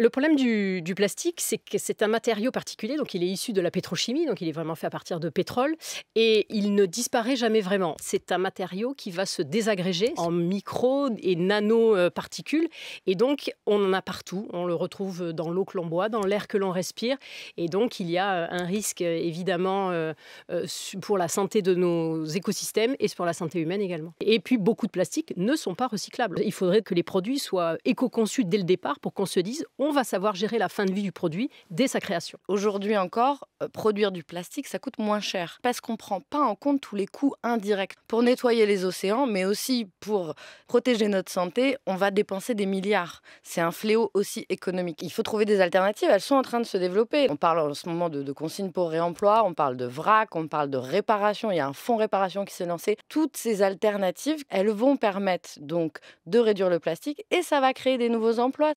Le problème du, plastique, c'est que c'est un matériau particulier, donc il est issu de la pétrochimie, donc il est vraiment fait à partir de pétrole, et il ne disparaît jamais vraiment. C'est un matériau qui va se désagréger en micro et nanoparticules, euh, et donc on en a partout. On le retrouve dans l'eau que l'on boit, dans l'air que l'on respire, et donc il y a euh, un risque euh, évidemment pour la santé de nos écosystèmes et pour la santé humaine également. Et puis beaucoup de plastiques ne sont pas recyclables. Il faudrait que les produits soient éco-conçus dès le départ pour qu'on se dise on va savoir gérer la fin de vie du produit dès sa création. Aujourd'hui encore, euh, produire du plastique, ça coûte moins cher parce qu'on ne prend pas en compte tous les coûts indirects. Pour nettoyer les océans, mais aussi pour protéger notre santé, on va dépenser des milliards. C'est un fléau aussi économique. Il faut trouver des alternatives, elles sont en train de se développer. On parle en ce moment de, consignes pour réemploi, on parle de vrac, on parle de réparation, il y a un fonds réparation qui s'est lancé. Toutes ces alternatives, elles vont permettre donc de réduire le plastique et ça va créer des nouveaux emplois.